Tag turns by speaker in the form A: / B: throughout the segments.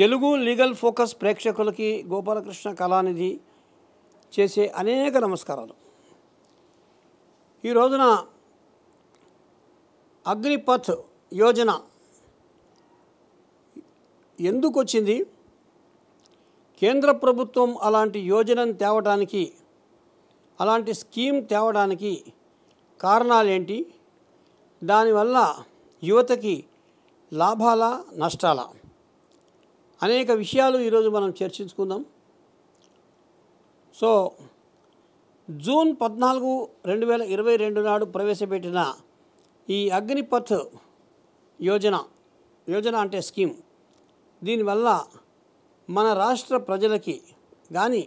A: Telugu legal focus ప్రేక్షకులకి గోపాలకృష్ణ కళానిధి చేసే అనేక నమస్కారాలు ఈ రోజున అగ్నిపథ్ యోజన ఎందుకు వచ్చింది కేంద్ర ప్రభుత్వం అలాంటి యోజనను తేవడానికి అలాంటి స్కీమ్ తేవడానికి కారణాలేంటి దానివల్ల యువతకి లాభాలా నష్టాలా అనేక విషయాలు ఈరోజు మనం చర్చించుకుందాం సో జూన్ పద్నాలుగు రెండు వేల ఇరవై రెండు నాడు ప్రవేశపెట్టిన ఈ అగ్నిపథ్ యోజన యోజన అంటే స్కీమ్ దీనివల్ల మన రాష్ట్ర ప్రజలకి కానీ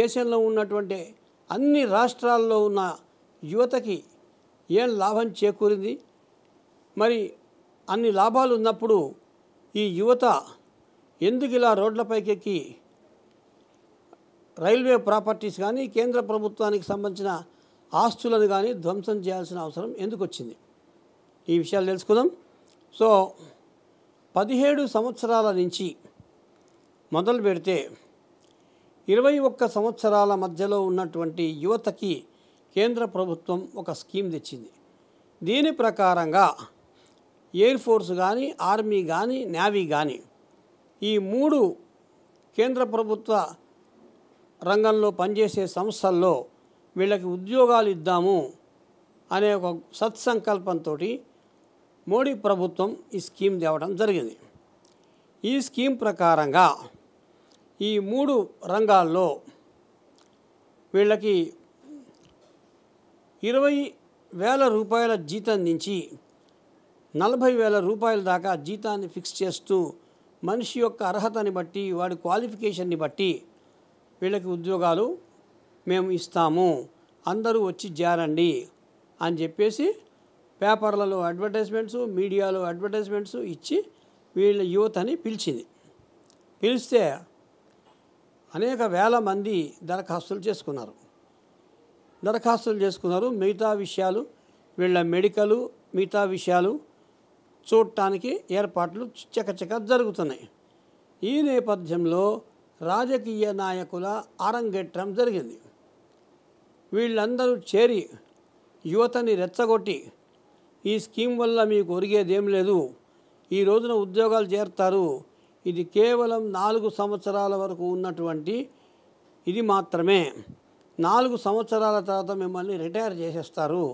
A: దేశంలో ఉన్నటువంటి అన్ని రాష్ట్రాల్లో ఉన్న యువతకి ఏం లాభం చేకూరింది మరి అన్ని లాభాలు ఉన్నప్పుడు ఈ యువత ఎందుకు ఇలా రోడ్లపైకెక్కి రైల్వే ప్రాపర్టీస్ కానీ కేంద్ర ప్రభుత్వానికి సంబంధించిన ఆస్తులను కానీ ధ్వంసం చేయాల్సిన అవసరం ఎందుకు వచ్చింది ఈ విషయాలు తెలుసుకుందాం సో పదిహేడు సంవత్సరాల నుంచి మొదలు పెడితే ఇరవై ఒక్క సంవత్సరాల మధ్యలో ఉన్నటువంటి యువతకి కేంద్ర ప్రభుత్వం ఒక స్కీమ్ తెచ్చింది దీని ప్రకారంగా ఎయిర్ ఫోర్స్ కానీ ఆర్మీ కానీ నేవీ కానీ ఈ మూడు కేంద్ర ప్రభుత్వ రంగంలో పనిచేసే సంస్థల్లో వీళ్ళకి ఉద్యోగాలు ఇద్దాము అనే ఒక సత్సంకల్పంతో మోడీ ప్రభుత్వం ఈ స్కీమ్ తేవడం జరిగింది ఈ స్కీమ్ ప్రకారంగా ఈ మూడు రంగాల్లో వీళ్ళకి ఇరవై వేల రూపాయల జీతం నుంచి నలభై వేల రూపాయల దాకా జీతాన్ని ఫిక్స్ చేస్తూ మనిషి యొక్క అర్హతని బట్టి వాడి క్వాలిఫికేషన్ని బట్టి వీళ్ళకి ఉద్యోగాలు మేము ఇస్తాము అందరూ వచ్చి జారండి అని చెప్పేసి పేపర్లలో అడ్వర్టైజ్మెంట్స్ మీడియాలో అడ్వర్టైజ్మెంట్స్ ఇచ్చి వీళ్ళ యువతని పిలిచింది పిలిస్తే అనేక వేల మంది దరఖాస్తులు చేసుకున్నారు దరఖాస్తులు చేసుకున్నారు మిగతా విషయాలు వీళ్ళ మెడికలు మిగతా విషయాలు చూడటానికి ఏర్పాట్లు చకచక జరుగుతున్నాయి ఈ నేపథ్యంలో రాజకీయ నాయకుల అరంగేట్రం జరిగింది వీళ్ళందరూ చేరి యువతని రెచ్చగొట్టి ఈ స్కీమ్ వల్ల మీకు ఒరిగేదేం లేదు ఈ రోజున ఉద్యోగాలు చేరుతారు ఇది కేవలం నాలుగు సంవత్సరాల వరకు ఉన్నటువంటి ఇది మాత్రమే నాలుగు సంవత్సరాల తర్వాత మిమ్మల్ని రిటైర్ చేసేస్తారు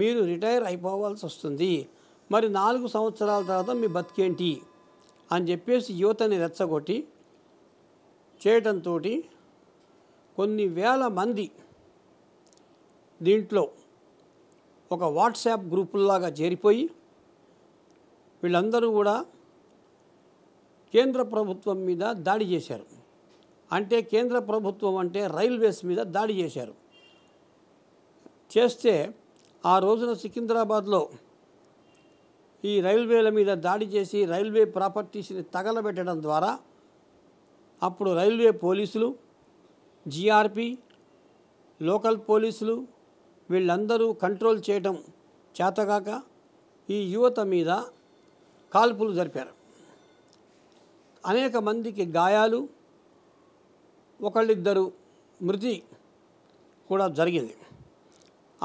A: మీరు రిటైర్ అయిపోవాల్సి వస్తుంది మరి నాలుగు సంవత్సరాల తర్వాత మీ బతికేంటి అని చెప్పేసి యువతని రెచ్చగొట్టి చేయటంతో కొన్ని వేల మంది దీంట్లో ఒక వాట్సాప్ గ్రూపుల్లాగా చేరిపోయి వీళ్ళందరూ కూడా కేంద్ర ప్రభుత్వం మీద దాడి చేశారు అంటే కేంద్ర ప్రభుత్వం అంటే రైల్వేస్ మీద దాడి చేశారు చేస్తే ఆ రోజున సికింద్రాబాద్లో ఈ రైల్వేల మీద దాడి చేసి రైల్వే ప్రాపర్టీస్ని తగలబెట్టడం ద్వారా అప్పుడు రైల్వే పోలీసులు జిఆర్పి లోకల్ పోలీసులు వీళ్ళందరూ కంట్రోల్ చేయడం చేతగాక ఈ యువత మీద కాల్పులు జరిపారు అనేక మందికి గాయాలు ఒకళ్ళిద్దరు మృతి కూడా జరిగింది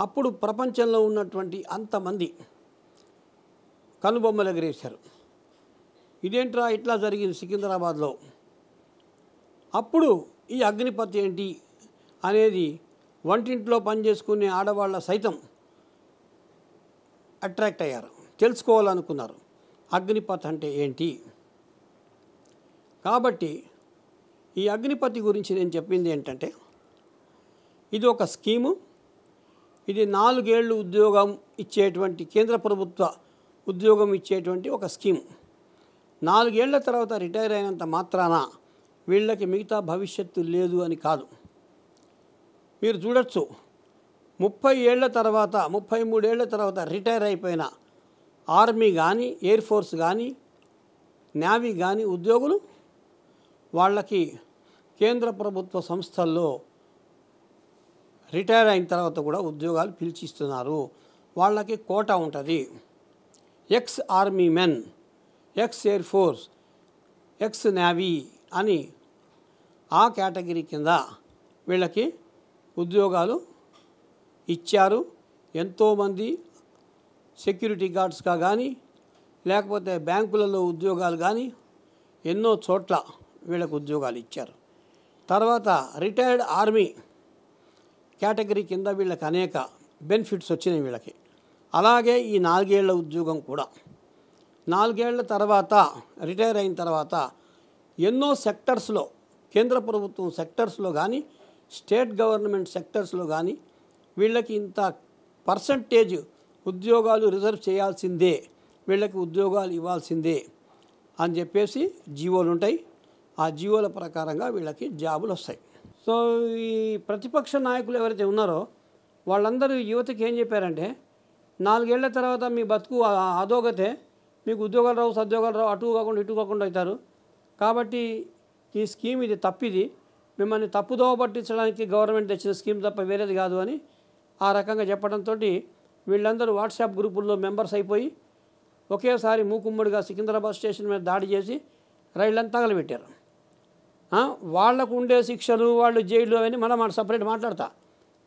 A: అప్పుడు ప్రపంచంలో ఉన్నటువంటి అంతమంది కనుబొమ్మలు ఎగిరేశారు ఇదేంట్రా ఇట్లా జరిగింది సికింద్రాబాద్లో అప్పుడు ఈ అగ్నిపత్ ఏంటి అనేది వంటింట్లో పనిచేసుకునే ఆడవాళ్ళ సైతం అట్రాక్ట్ అయ్యారు తెలుసుకోవాలనుకున్నారు అగ్నిపత్ అంటే ఏంటి కాబట్టి ఈ అగ్నిపతి గురించి నేను చెప్పింది ఏంటంటే ఇది ఒక స్కీము ఇది నాలుగేళ్ళు ఉద్యోగం ఇచ్చేటువంటి కేంద్ర ప్రభుత్వ ఉద్యోగం ఇచ్చేటువంటి ఒక స్కీమ్ నాలుగేళ్ల తర్వాత రిటైర్ అయినంత మాత్రాన వీళ్ళకి మిగతా భవిష్యత్తు లేదు అని కాదు మీరు చూడొచ్చు ముప్పై ఏళ్ల తర్వాత ముప్పై మూడేళ్ల తర్వాత రిటైర్ అయిపోయిన ఆర్మీ కానీ ఎయిర్ ఫోర్స్ కానీ నేవీ కానీ ఉద్యోగులు వాళ్ళకి కేంద్ర ప్రభుత్వ సంస్థల్లో రిటైర్ అయిన తర్వాత కూడా ఉద్యోగాలు పిలిచిస్తున్నారు వాళ్ళకి కోట ఉంటుంది ex army men ex air force ex navy అని ఆ కేటగిరీ కింద వీళ్ళకి ఉద్యోగాలు ఇచ్చారు ఎంతోమంది సెక్యూరిటీ గార్డ్స్గా కానీ లేకపోతే బ్యాంకులలో ఉద్యోగాలు కానీ ఎన్నో చోట్ల వీళ్ళకు ఉద్యోగాలు ఇచ్చారు తర్వాత రిటైర్డ్ ఆర్మీ కేటగిరీ కింద వీళ్ళకి అనేక బెనిఫిట్స్ వచ్చినాయి వీళ్ళకి అలాగే ఈ నాలుగేళ్ల ఉద్యోగం కూడా నాలుగేళ్ల తర్వాత రిటైర్ అయిన తర్వాత ఎన్నో సెక్టర్స్లో కేంద్ర ప్రభుత్వం సెక్టర్స్లో కానీ స్టేట్ గవర్నమెంట్ సెక్టర్స్లో కానీ వీళ్ళకి ఇంత పర్సంటేజ్ ఉద్యోగాలు రిజర్వ్ చేయాల్సిందే వీళ్ళకి ఉద్యోగాలు ఇవ్వాల్సిందే అని చెప్పేసి జీవోలు ఉంటాయి ఆ జీవోల ప్రకారంగా వీళ్ళకి జాబులు వస్తాయి సో ఈ ప్రతిపక్ష నాయకులు ఎవరైతే ఉన్నారో వాళ్ళందరూ యువతకి ఏం చెప్పారంటే నాలుగేళ్ల తర్వాత మీ బతుకు అధోగతే మీకు ఉద్యోగాలు రావు సద్యోగాలు రావు అటు కాకుండా ఇటు కాకుండా అవుతారు కాబట్టి ఈ స్కీమ్ ఇది తప్పిది మిమ్మల్ని తప్పుదోవ పట్టించడానికి గవర్నమెంట్ తెచ్చిన స్కీమ్ తప్ప వేరేది కాదు అని ఆ రకంగా చెప్పడంతో వీళ్ళందరూ వాట్సాప్ గ్రూపుల్లో మెంబర్స్ అయిపోయి ఒకేసారి మూకుమ్మడిగా సికింద్రాబాద్ స్టేషన్ మీద దాడి చేసి రైళ్ళని తగలబెట్టారు వాళ్లకు ఉండే శిక్షలు వాళ్ళు జైలు అని మనం సపరేట్ మాట్లాడతా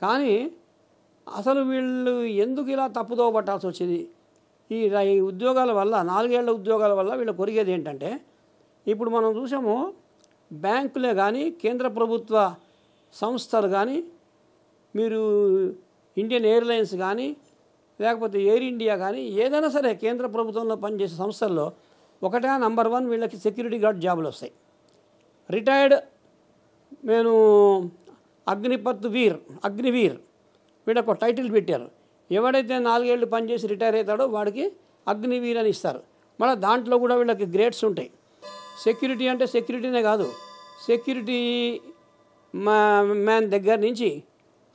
A: కానీ అసలు వీళ్ళు ఎందుకు ఇలా తప్పుదో పట్టాల్సి వచ్చింది ఈ ఉద్యోగాల వల్ల నాలుగేళ్ల ఉద్యోగాల వల్ల వీళ్ళు కొరిగేది ఏంటంటే ఇప్పుడు మనం చూసాము బ్యాంకులే కానీ కేంద్ర ప్రభుత్వ సంస్థలు కానీ మీరు ఇండియన్ ఎయిర్లైన్స్ కానీ లేకపోతే ఎయిర్ ఇండియా కానీ ఏదైనా సరే కేంద్ర ప్రభుత్వంలో పనిచేసే సంస్థల్లో ఒకటే నంబర్ వన్ వీళ్ళకి సెక్యూరిటీ గార్డ్ జాబులు వస్తాయి రిటైర్డ్ నేను అగ్నిపత్ వీర్ అగ్నివీర్ వీళ్ళకు టైటిల్ పెట్టారు ఎవడైతే నాలుగేళ్ళు పనిచేసి రిటైర్ అవుతాడో వాడికి అగ్నివీర్ అని ఇస్తారు మళ్ళీ దాంట్లో కూడా వీళ్ళకి గ్రేడ్స్ ఉంటాయి సెక్యూరిటీ అంటే సెక్యూరిటీనే కాదు సెక్యూరిటీ మ్యాన్ దగ్గర నుంచి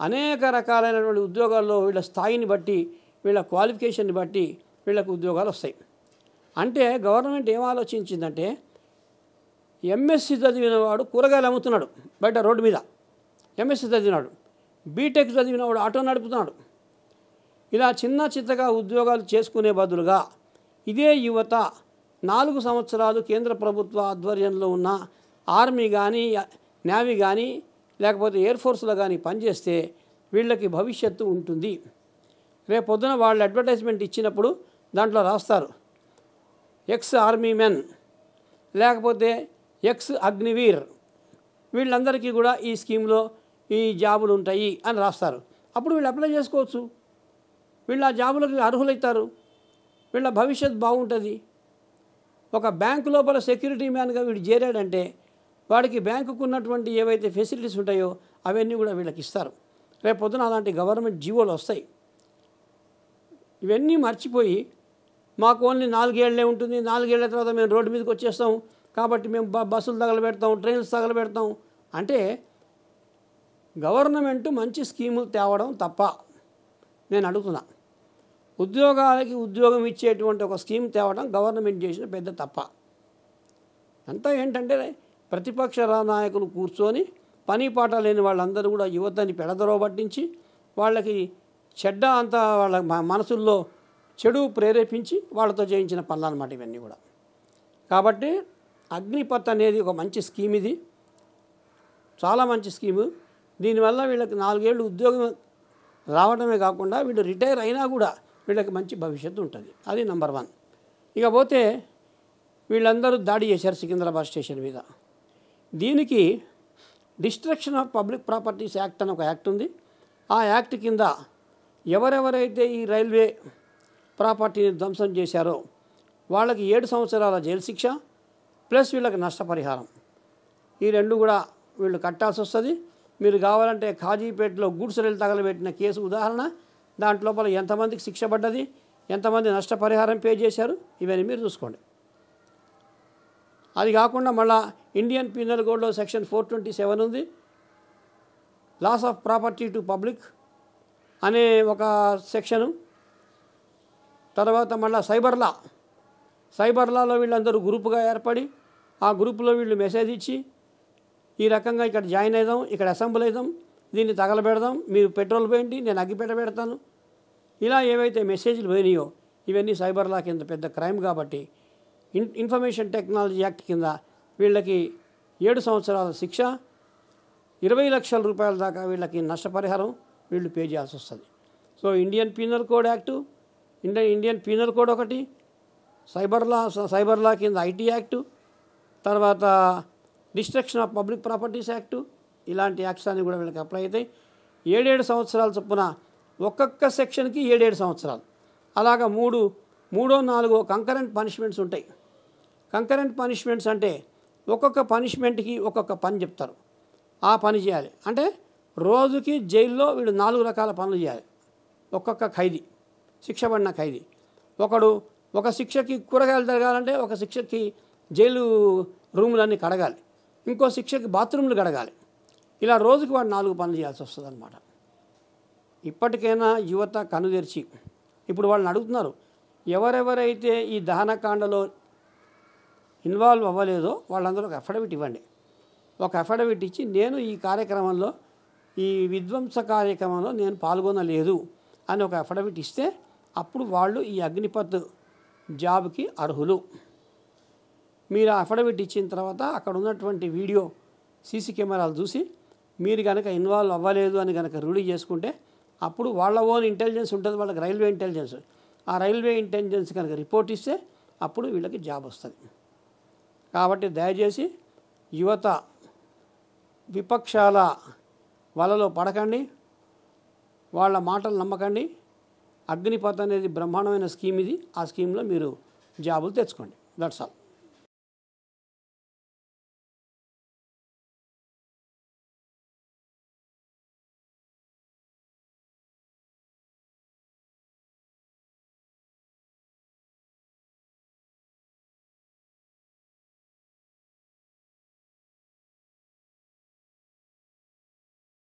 A: అనేక రకాలైనటువంటి ఉద్యోగాల్లో వీళ్ళ స్థాయిని బట్టి వీళ్ళ క్వాలిఫికేషన్ని బట్టి వీళ్ళకు ఉద్యోగాలు వస్తాయి అంటే గవర్నమెంట్ ఏం ఆలోచించిందంటే ఎంఎస్సి చదివిన వాడు కూరగాయలు అమ్ముతున్నాడు బయట రోడ్డు మీద ఎంఎస్సి చదివినాడు బీటెక్ e చదివిన వాడు ఆటో నడుపుతున్నాడు ఇలా చిన్న చిత్తగా ఉద్యోగాలు చేసుకునే బదులుగా ఇదే యువత నాలుగు సంవత్సరాలు కేంద్ర ప్రభుత్వ ఆధ్వర్యంలో ఉన్న ఆర్మీ కానీ నేవీ కానీ లేకపోతే ఎయిర్ ఫోర్స్లో కానీ పనిచేస్తే వీళ్ళకి భవిష్యత్తు ఉంటుంది రేపొద్దున వాళ్ళు అడ్వర్టైజ్మెంట్ ఇచ్చినప్పుడు దాంట్లో రాస్తారు ఎక్స్ ఆర్మీ మెన్ లేకపోతే ఎక్స్ అగ్నివీర్ వీళ్ళందరికీ కూడా ఈ స్కీమ్లో ఈ జాబులు ఉంటాయి అని రాస్తారు అప్పుడు వీళ్ళు అప్లై చేసుకోవచ్చు వీళ్ళు ఆ జాబులకు అర్హులవుతారు వీళ్ళ భవిష్యత్ బాగుంటుంది ఒక బ్యాంకు లోపల సెక్యూరిటీ మ్యాన్గా వీడు చేరాడంటే వాడికి బ్యాంకుకు ఉన్నటువంటి ఏవైతే ఫెసిలిటీస్ ఉంటాయో అవన్నీ కూడా వీళ్ళకి ఇస్తారు రేపు పొద్దున అలాంటి గవర్నమెంట్ జీవోలు వస్తాయి ఇవన్నీ మర్చిపోయి మాకు ఓన్లీ నాలుగేళ్లే ఉంటుంది నాలుగేళ్ల తర్వాత మేము రోడ్డు మీదకి వచ్చేస్తాం కాబట్టి మేము బస్సులు తగలబెడతాం ట్రైన్స్ తగలబెడతాం అంటే గవర్నమెంట్ మంచి స్కీములు తేవడం తప్ప నేను అడుగుతున్నా ఉద్యోగాలకి ఉద్యోగం ఇచ్చేటువంటి ఒక స్కీమ్ తేవడం గవర్నమెంట్ చేసిన పెద్ద తప్ప అంతా ఏంటంటే ప్రతిపక్ష నాయకులు కూర్చొని పని పాట లేని వాళ్ళందరూ కూడా యువతని పెడదరో పట్టించి వాళ్ళకి చెడ్డ అంతా వాళ్ళ మనసుల్లో చెడు ప్రేరేపించి వాళ్ళతో చేయించిన పనులు అనమాట ఇవన్నీ కూడా కాబట్టి అగ్నిపత్ అనేది ఒక మంచి స్కీమ్ ఇది చాలా మంచి స్కీము దీనివల్ల వీళ్ళకి నాలుగేళ్ళు ఉద్యోగం రావడమే కాకుండా వీళ్ళు రిటైర్ అయినా కూడా వీళ్ళకి మంచి భవిష్యత్తు ఉంటుంది అది నెంబర్ వన్ ఇకపోతే వీళ్ళందరూ దాడి చేశారు సికింద్రాబాద్ స్టేషన్ మీద దీనికి destruction of public properties act అని ఒక యాక్ట్ ఉంది ఆ యాక్ట్ కింద ఎవరెవరైతే ఈ రైల్వే ప్రాపర్టీని ధ్వంసం చేశారో వాళ్ళకి ఏడు సంవత్సరాల జైలు శిక్ష ప్లస్ వీళ్ళకి నష్టపరిహారం ఈ రెండు కూడా వీళ్ళు కట్టాల్సి వస్తుంది మీరు కావాలంటే ఖాజీపేటలో గూడ్స్ రైలు తగలబెట్టిన కేసు ఉదాహరణ దాంట్లో ఎంతమందికి శిక్ష పడ్డది ఎంతమంది నష్టపరిహారం పే చేశారు ఇవన్నీ మీరు చూసుకోండి అది కాకుండా మళ్ళా ఇండియన్ పీనల్ కోడ్లో సెక్షన్ ఫోర్ ట్వంటీ సెవెన్ ఉంది loss of property to public అనే ఒక సెక్షను తర్వాత మళ్ళీ సైబర్ లా సైబర్ లాలో వీళ్ళందరూ గ్రూపుగా ఏర్పడి ఆ గ్రూపులో వీళ్ళు మెసేజ్ ఇచ్చి ఈ రకంగా ఇక్కడ జాయిన్ అవుదాం ఇక్కడ అసెంబ్లీ అవుదాం దీన్ని తగలబెడదాం మీరు పెట్రోల్ పోయండి నేను అగ్గిపెట్ట పెడతాను ఇలా ఏవైతే మెసేజ్లు పోయినాయో ఇవన్నీ సైబర్లా కింద పెద్ద క్రైమ్ కాబట్టి ఇన్ ఇన్ఫర్మేషన్ టెక్నాలజీ యాక్ట్ కింద వీళ్ళకి ఏడు సంవత్సరాల శిక్ష ఇరవై లక్షల రూపాయల దాకా వీళ్ళకి నష్టపరిహారం వీళ్ళు పే చేయాల్సి వస్తుంది so Indian penal code act Indian Indian penal code ఒకటి సైబర్ లా సైబర్ లా కింద ఐటీ యాక్టు తర్వాత destruction of public properties act ఇలాంటి యాక్ట్స్ అన్నీ కూడా వీళ్ళకి అప్లై అవుతాయి ఏడేడు సంవత్సరాల చొప్పున ఒక్కొక్క సెక్షన్కి ఏడేడు సంవత్సరాలు అలాగా మూడు మూడో నాలుగో కంకరెంట్ పనిష్మెంట్స్ ఉంటాయి కంకరెంట్ పనిష్మెంట్స్ అంటే ఒక్కొక్క పనిష్మెంట్కి ఒక్కొక్క పని చెప్తారు ఆ పని చేయాలి అంటే రోజుకి జైల్లో వీడు నాలుగు రకాల పనులు చేయాలి ఒక్కొక్క ఖైదీ శిక్ష పడిన ఖైదీ ఒకడు ఒక శిక్షకి కూరగాయలు తిరగాలంటే ఒక శిక్షకి జైలు రూములన్నీ కడగాలి ఇంకో శిక్షకి బాత్రూమ్లు గడగాలి ఇలా రోజుకి వాడు నాలుగు పనులు చేయాల్సి వస్తుంది అనమాట ఇప్పటికైనా యువత కనుదెరిచి ఇప్పుడు వాళ్ళని అడుగుతున్నారు ఎవరెవరైతే ఈ దహనకాండలో ఇన్వాల్వ్ అవ్వలేదో వాళ్ళందరూ ఒక అఫిడవిట్ ఇవ్వండి ఒక అఫిడవిట్ ఇచ్చి నేను ఈ కార్యక్రమంలో ఈ విధ్వంస కార్యక్రమంలో నేను పాల్గొనలేదు అని ఒక అఫిడవిట్ ఇస్తే అప్పుడు వాళ్ళు ఈ అగ్నిపత్ జాబ్కి అర్హులు మీరు ఆ అఫిడవిట్ ఇచ్చిన తర్వాత అక్కడ ఉన్నటువంటి వీడియో సీసీ కెమెరాలు చూసి మీరు కనుక ఇన్వాల్వ్ అవ్వలేదు అని కనుక రూడీ చేసుకుంటే అప్పుడు వాళ్ళ ఓన్ ఇంటెలిజెన్స్ ఉంటుంది వాళ్ళకి రైల్వే ఇంటెలిజెన్స్ ఆ రైల్వే ఇంటెలిజెన్స్ కనుక రిపోర్ట్ ఇస్తే అప్పుడు వీళ్ళకి జాబ్ వస్తుంది కాబట్టి దయచేసి యువత విపక్షాల వలలో పడకండి వాళ్ళ మాటలు నమ్మకండి అగ్నిపథ అనేది బ్రహ్మాండమైన స్కీమ్ ఇది ఆ స్కీమ్లో మీరు జాబులు తెచ్చుకోండి దట్స్ ఆల్